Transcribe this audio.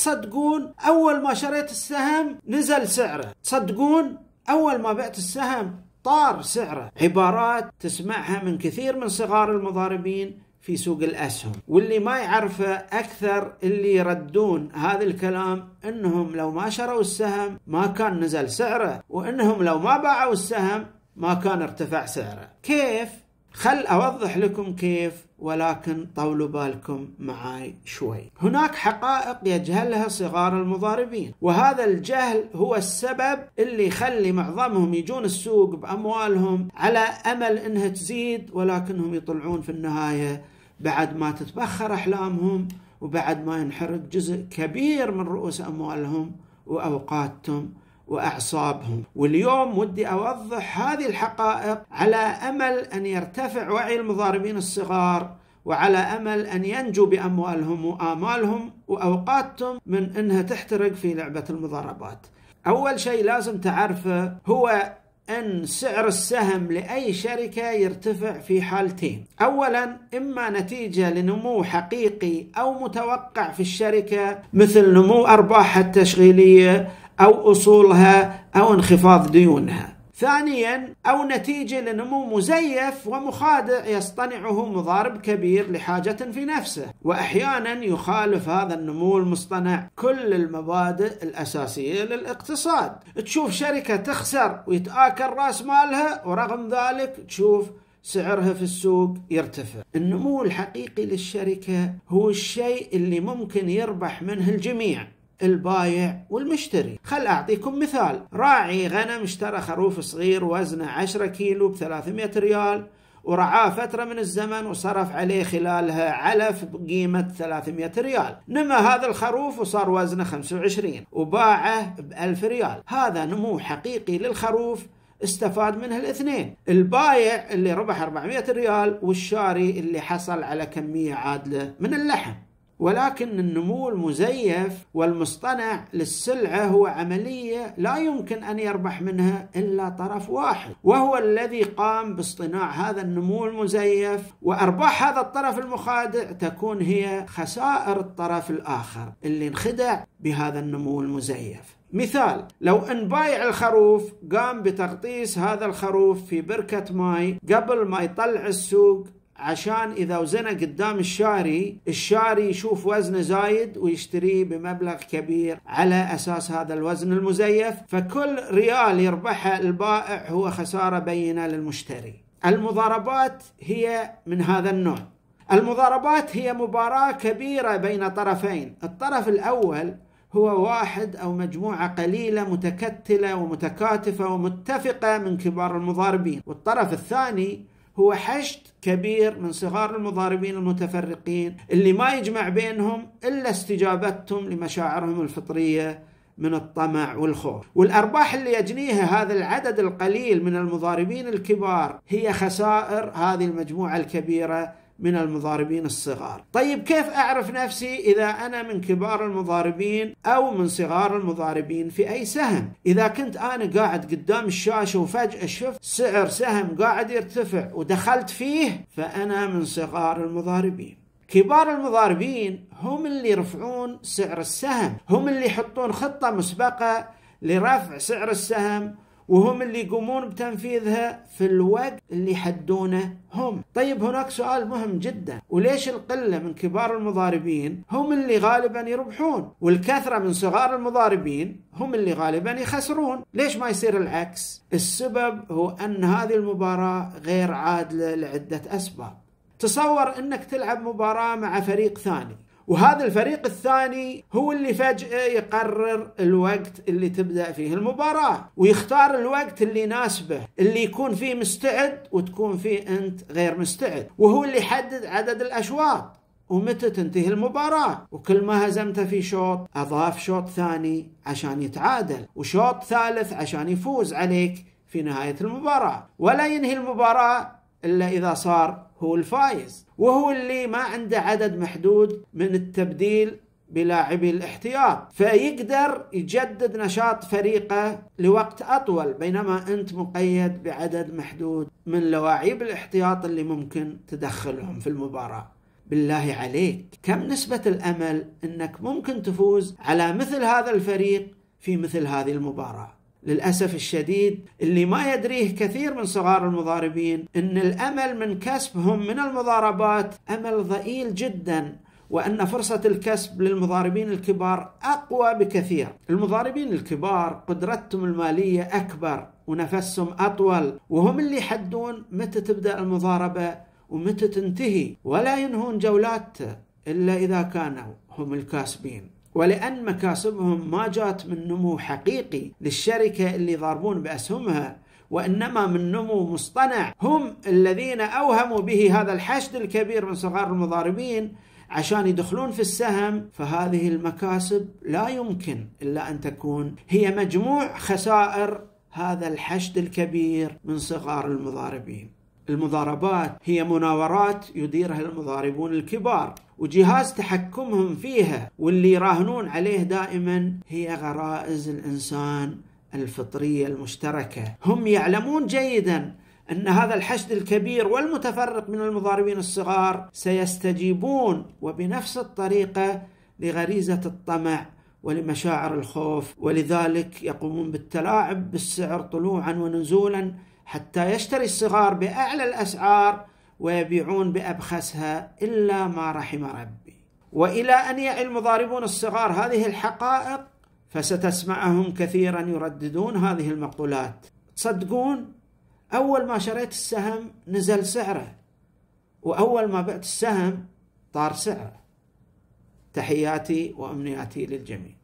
تصدقون اول ما شريت السهم نزل سعره تصدقون اول ما بعت السهم طار سعره عبارات تسمعها من كثير من صغار المضاربين في سوق الاسهم واللي ما يعرفه اكثر اللي يردون هذا الكلام انهم لو ما شروا السهم ما كان نزل سعره وانهم لو ما باعوا السهم ما كان ارتفع سعره كيف خل أوضح لكم كيف ولكن طولوا بالكم معاي شوي هناك حقائق يجهلها صغار المضاربين وهذا الجهل هو السبب اللي يخلي معظمهم يجون السوق بأموالهم على أمل أنها تزيد ولكنهم يطلعون في النهاية بعد ما تتبخر أحلامهم وبعد ما ينحرق جزء كبير من رؤوس أموالهم وأوقاتهم واعصابهم واليوم ودي اوضح هذه الحقائق على امل ان يرتفع وعي المضاربين الصغار وعلى امل ان ينجو باموالهم وامالهم واوقاتهم من انها تحترق في لعبه المضاربات. اول شيء لازم تعرفه هو ان سعر السهم لاي شركه يرتفع في حالتين، اولا اما نتيجه لنمو حقيقي او متوقع في الشركه مثل نمو ارباحها التشغيليه أو أصولها أو انخفاض ديونها ثانيا أو نتيجة لنمو مزيف ومخادع يصطنعه مضارب كبير لحاجة في نفسه وأحيانا يخالف هذا النمو المصطنع كل المبادئ الأساسية للاقتصاد تشوف شركة تخسر ويتآكل رأس مالها ورغم ذلك تشوف سعرها في السوق يرتفع النمو الحقيقي للشركة هو الشيء اللي ممكن يربح منه الجميع البايع والمشتري خل أعطيكم مثال راعي غنم اشترى خروف صغير وزنه 10 كيلو ب 300 ريال ورعاه فترة من الزمن وصرف عليه خلالها علف بقيمة 300 ريال نمى هذا الخروف وصار وزنه 25 وباعه ب 1000 ريال هذا نمو حقيقي للخروف استفاد منه الاثنين البايع اللي ربح 400 ريال والشاري اللي حصل على كمية عادلة من اللحم ولكن النمو المزيف والمصطنع للسلعه هو عمليه لا يمكن ان يربح منها الا طرف واحد وهو الذي قام باصطناع هذا النمو المزيف وارباح هذا الطرف المخادع تكون هي خسائر الطرف الاخر اللي انخدع بهذا النمو المزيف مثال لو ان بايع الخروف قام بتغطيس هذا الخروف في بركة ماي قبل ما يطلع السوق عشان اذا وزنه قدام الشاري الشاري يشوف وزنه زايد ويشتريه بمبلغ كبير على اساس هذا الوزن المزيف فكل ريال يربحه البائع هو خساره بينه للمشتري المضاربات هي من هذا النوع المضاربات هي مباراه كبيره بين طرفين الطرف الاول هو واحد او مجموعه قليله متكتله ومتكاتفه ومتفقه من كبار المضاربين والطرف الثاني هو حشد كبير من صغار المضاربين المتفرقين اللي ما يجمع بينهم الا استجابتهم لمشاعرهم الفطريه من الطمع والخوف والارباح اللي يجنيها هذا العدد القليل من المضاربين الكبار هي خسائر هذه المجموعه الكبيره من المضاربين الصغار طيب كيف أعرف نفسي إذا أنا من كبار المضاربين أو من صغار المضاربين في أي سهم إذا كنت أنا قاعد قدام الشاشة وفجأة شفت سعر سهم قاعد يرتفع ودخلت فيه فأنا من صغار المضاربين كبار المضاربين هم اللي يرفعون سعر السهم هم اللي يحطون خطة مسبقة لرفع سعر السهم وهم اللي يقومون بتنفيذها في الوقت اللي يحدونه هم طيب هناك سؤال مهم جدا وليش القلة من كبار المضاربين هم اللي غالبا يربحون والكثرة من صغار المضاربين هم اللي غالبا يخسرون ليش ما يصير العكس السبب هو أن هذه المباراة غير عادلة لعدة أسباب تصور أنك تلعب مباراة مع فريق ثاني وهذا الفريق الثاني هو اللي فجأة يقرر الوقت اللي تبدأ فيه المباراة ويختار الوقت اللي يناسبه اللي يكون فيه مستعد وتكون فيه أنت غير مستعد وهو اللي يحدد عدد الأشواط ومتى تنتهي المباراة وكل ما هزمته في شوط أضاف شوط ثاني عشان يتعادل وشوط ثالث عشان يفوز عليك في نهاية المباراة ولا ينهي المباراة إلا إذا صار هو الفايز وهو اللي ما عنده عدد محدود من التبديل بلاعبي الاحتياط فيقدر يجدد نشاط فريقه لوقت أطول بينما أنت مقيد بعدد محدود من لواعيب الاحتياط اللي ممكن تدخلهم في المباراة بالله عليك كم نسبة الأمل أنك ممكن تفوز على مثل هذا الفريق في مثل هذه المباراه للاسف الشديد اللي ما يدريه كثير من صغار المضاربين ان الامل من كسبهم من المضاربات امل ضئيل جدا وان فرصه الكسب للمضاربين الكبار اقوى بكثير. المضاربين الكبار قدرتهم الماليه اكبر ونفسهم اطول وهم اللي يحدون متى تبدا المضاربه ومتى تنتهي ولا ينهون جولات الا اذا كانوا هم الكاسبين. ولأن مكاسبهم ما جات من نمو حقيقي للشركة اللي ضاربون بأسهمها وإنما من نمو مصطنع هم الذين أوهموا به هذا الحشد الكبير من صغار المضاربين عشان يدخلون في السهم فهذه المكاسب لا يمكن إلا أن تكون هي مجموع خسائر هذا الحشد الكبير من صغار المضاربين المضاربات هي مناورات يديرها المضاربون الكبار وجهاز تحكمهم فيها واللي يراهنون عليه دائما هي غرائز الانسان الفطريه المشتركه هم يعلمون جيدا ان هذا الحشد الكبير والمتفرق من المضاربين الصغار سيستجيبون وبنفس الطريقه لغريزه الطمع ولمشاعر الخوف ولذلك يقومون بالتلاعب بالسعر طلوعا ونزولا حتى يشتري الصغار باعلى الاسعار ويبيعون بابخسها الا ما رحم ربي والى ان يعي المضاربون الصغار هذه الحقائق فستسمعهم كثيرا يرددون هذه المقولات تصدقون اول ما شريت السهم نزل سعره واول ما بعت السهم طار سعره تحياتي وامنياتي للجميع